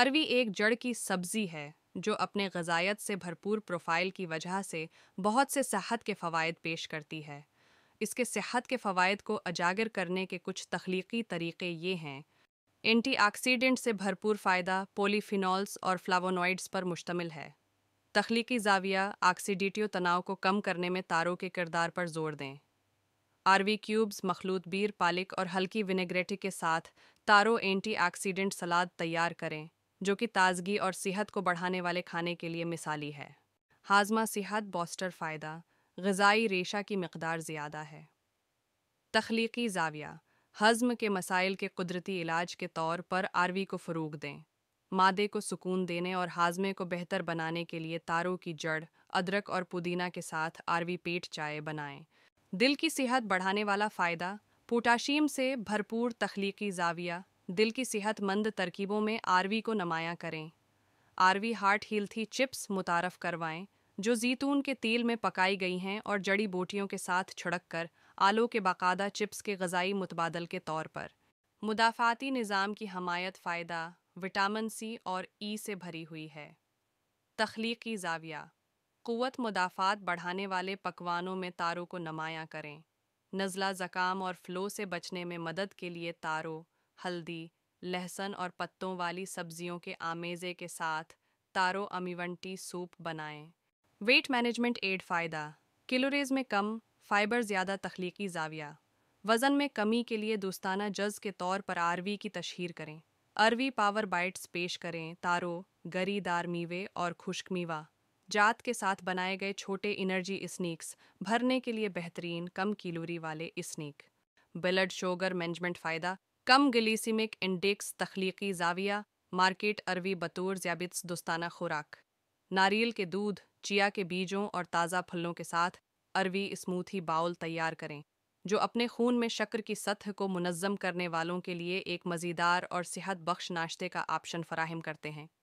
अरवी एक जड़ की सब्जी है जो अपने गजायत से भरपूर प्रोफाइल की वजह से बहुत से सेहत के फ़वाद पेश करती है इसके सेहत के फ़वाद को अजागर करने के कुछ तख्लीकी तरीक़े ये हैं एंटीऑक्सीडेंट से भरपूर फ़ायदा पोलीफिनॉल्स और फ्लावोनॉइड्स पर मुश्तमिल है तख्लीकी जाविया ऑक्सीडिटिव तनाव को कम करने में तारों के किरदार पर जोर दें आरवी क्यूब्स मखलूत बीर पालिक और हल्की विनेग्रेटी के साथ तारो एंटीऑक्सीडेंट सलाद तैयार करें जो कि ताजगी और सेहत को बढ़ाने वाले खाने के लिए मिसाली है हाजमा सेहत बॉस्टर फ़ायदा गज़ाई रेशा की मकदार ज़्यादा है तख्लीकी जाविया हज़म के मसाइल के कुदरती इलाज के तौर पर आरवी को फ़रूग दें मादे को सुकून देने और हाजमे को बेहतर बनाने के लिए तारों की जड़ अदरक और पुदीना के साथ आरवी पेट चाय बनाएं दिल की सेहत बढ़ाने वाला फ़ायदा पोटाशियम से भरपूर तख्लीकी जाविया दिल की सेहतमंद तरकीबों में आरवी को नमाया करें आरवी हार्ट हील्थी चिप्स मुतारफ़ करवाएं जो जीतून के तेल में पकाई गई हैं और जड़ी बूटियों के साथ छिड़क कर आलू के बाकायदा चिप्स के गजाई मुतबादल के तौर पर मुदाफ़ाती निज़ाम की हमायत फ़ायदा विटामिन सी और ई से भरी हुई है तख्लीकी जाविया क़वत मुदाफ़ात बढ़ाने वाले पकवानों में तारों को नमाया करें नज़ला ज़काम और फ़्लो से बचने में मदद के लिए तारों हल्दी लहसुन और पत्तों वाली सब्जियों के आमेज़े के साथ तारो अमीवंटी सूप बनाएं वेट मैनेजमेंट एड फ़ायदा किलोरेज में कम फाइबर ज़्यादा तख्लीकी जाविया वज़न में कमी के लिए दोस्ताना जज के तौर पर आरवी की तशहर करें अरवी पावर बाइट्स पेश करें तारो गरीदार मीवे और खुश्क मीवा जात के साथ बनाए गए छोटे इनर्जी स्नैक्स भरने के लिए बेहतरीन कम किलोरी वाले स्नैक ब्लड शुगर मैनेजमेंट फ़ायदा कम गलीसिमिक इंडेक्स तख्लीकी जाविया मार्केट अरवी बतौर ज़्याबित्स दोस्ताना खुराक नारियल के दूध चिया के बीजों और ताज़ा फलों के साथ अरवी स्मूथी बाउल तैयार करें जो अपने खून में शक्र की सतह को मुनज़म करने वालों के लिए एक मज़ेदार और सेहत बख्श नाश्ते का ऑप्शन फराहम करते हैं